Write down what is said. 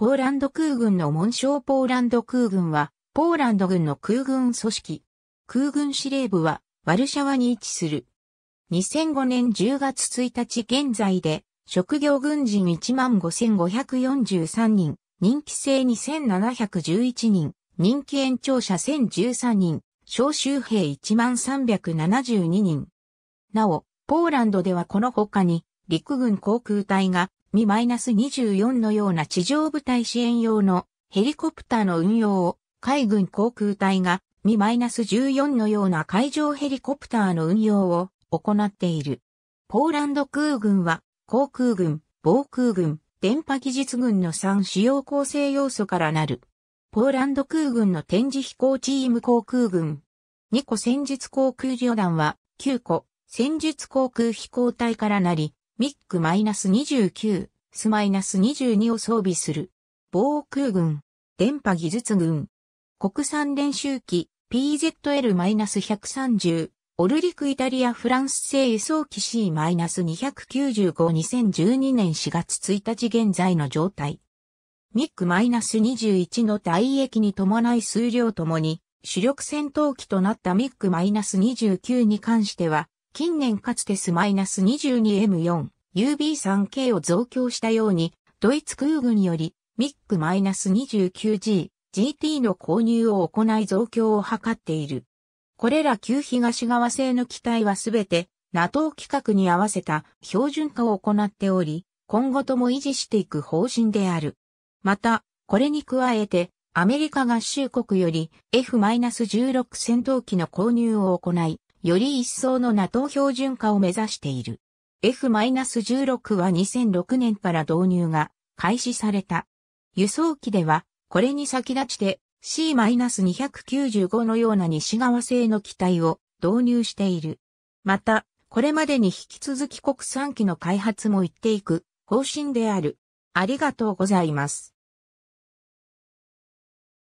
ポーランド空軍の紋章ポーランド空軍は、ポーランド軍の空軍組織。空軍司令部は、ワルシャワに位置する。2005年10月1日現在で、職業軍人15,543人、任期制2,711人、任期延長者1,013人、招集兵13,372人。なお、ポーランドではこの他に、陸軍航空隊が m 2 4のような地上部隊支援用のヘリコプターの運用を海軍航空隊が m 1 4のような海上ヘリコプターの運用を行っている。ポーランド空軍は航空軍、防空軍、電波技術軍の3主要構成要素からなる。ポーランド空軍の展示飛行チーム航空軍。2個戦術航空旅団は9個戦術航空飛行隊からなり、ミック2 9ス2 2を装備する。防空軍、電波技術軍。国産練習機 PZL-130、オルリクイタリアフランス製輸送機 C-295-2012 年4月1日現在の状態。ミック2 1の退役に伴い数量ともに主力戦闘機となったミック2 9に関しては近年かつてス -22M4、UB3K を増強したように、ドイツ空軍より、ミック -29G、GT の購入を行い増強を図っている。これら旧東側製の機体はすべて NATO 規格に合わせた標準化を行っており、今後とも維持していく方針である。また、これに加えて、アメリカ合衆国より F-16 戦闘機の購入を行い、より一層の NATO 標準化を目指している。F-16 は2006年から導入が開始された。輸送機では、これに先立ちて C-295 のような西側製の機体を導入している。また、これまでに引き続き国産機の開発も行っていく方針である。ありがとうございます。